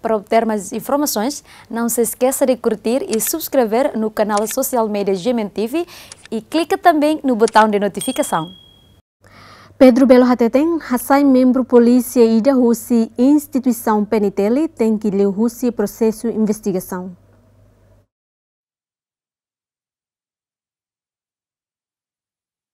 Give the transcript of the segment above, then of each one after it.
Para obter mais informações, não se esqueça de curtir e subscrever no canal Social Media Gemen TV e clique também no botão de notificação. Pedro Belo Hateten, Hassai membro polícia e da Rússia instituição PNTL tem que ler Rússia processo investigação.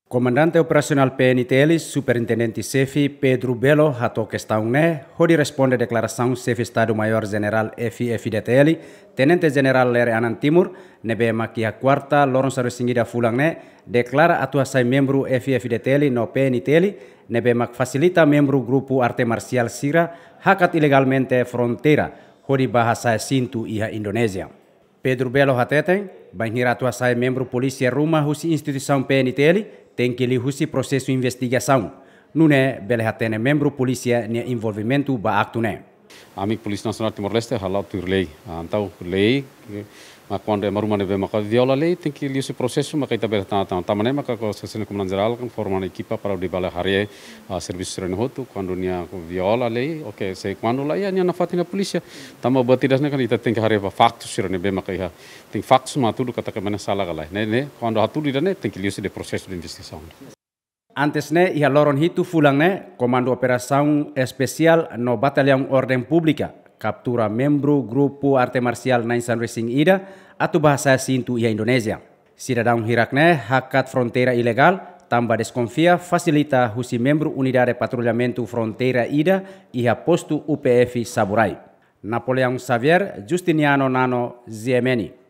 Comandante PNI TELI, Superintendente Cefi Pedro Belo, atau questão né, onde responde a declaração Stadu Estado-Maior General FFDTL, Tenente General Lere Anan Timur, nebema que a quarta Lourenço Arussingida Fulang né, declara atua sai membro FFDTL no PNTL, nebema que facilita membro grupo arte marcial Sira, hakat ilegalmente fronteira, onde bahasa Sintu iha e Indonesia. Pedro Belo Hateten, banhira atua sai membro polícia Ruma, husi instituição PNTL, tem que ele russe processo de investigação. Não é, bela tem membro polícia nem envolvimento ba acto né. Amigo Polícia Nacional Timor-Leste, halau tur lei. Então, lei ma quando e maruma be ma viola lei tem que li esse processo ma kaita berta ta ta mane ko sesene kumnan geral kan forma na para di bala harie a serviço tren hotu quando nia ko viola lei oke se quando la ia nia na fatina polícia tama ma batidas na kan ita tem que harie va factos sira be ma kaiha tem factos ma tudo kata ka sala galai ne ne quando hatu da ne tem que de processo de investigação Antes ne ia loron hitu fulang ne komando operasaun espesial no batalion orden publika captura membro grupo arte marcial Naisan Racing Ida atau bahasa Sintu ia Indonesia. Sidadang hirakne hakat frontera ilegal tambah desconfia facilita husi membro unidade patrulhamento frontera Ida Ia posto UPF Saburai. Napoleão Xavier Justiniano Nano Ziemeni.